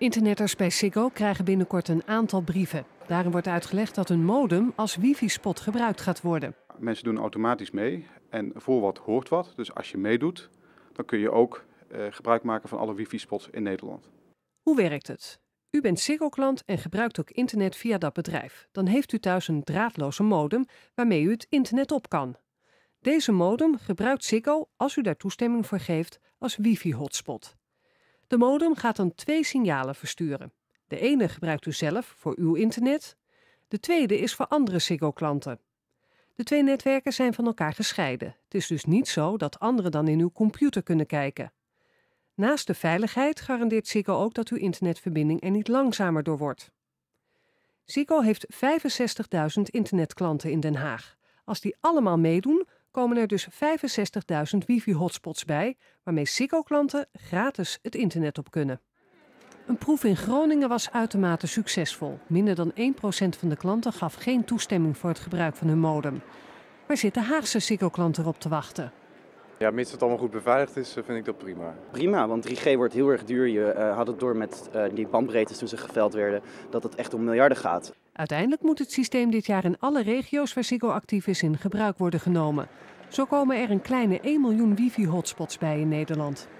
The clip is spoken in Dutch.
Internetters bij Ziggo krijgen binnenkort een aantal brieven. Daarin wordt uitgelegd dat hun modem als wifi-spot gebruikt gaat worden. Mensen doen automatisch mee en voor wat hoort wat. Dus als je meedoet, dan kun je ook eh, gebruik maken van alle wifi-spots in Nederland. Hoe werkt het? U bent Ziggo-klant en gebruikt ook internet via dat bedrijf. Dan heeft u thuis een draadloze modem waarmee u het internet op kan. Deze modem gebruikt Siggo als u daar toestemming voor geeft, als wifi-hotspot. De modem gaat dan twee signalen versturen. De ene gebruikt u zelf voor uw internet, de tweede is voor andere sigo klanten De twee netwerken zijn van elkaar gescheiden. Het is dus niet zo dat anderen dan in uw computer kunnen kijken. Naast de veiligheid garandeert SIGO ook dat uw internetverbinding er niet langzamer door wordt. Ziggo heeft 65.000 internetklanten in Den Haag. Als die allemaal meedoen, komen er dus 65.000 wifi-hotspots bij, waarmee sico klanten gratis het internet op kunnen. Een proef in Groningen was uitermate succesvol. Minder dan 1% van de klanten gaf geen toestemming voor het gebruik van hun modem. Waar zitten Haagse sico klanten op te wachten? Ja, mits het allemaal goed beveiligd is, eh, vind ik dat prima. Prima, want 3G wordt heel erg duur. Je eh, had het door met eh, die bandbreedtes toen ze geveld werden, dat het echt om miljarden gaat. Uiteindelijk moet het systeem dit jaar in alle regio's waar Ziggo actief is in gebruik worden genomen. Zo komen er een kleine 1 miljoen wifi-hotspots bij in Nederland.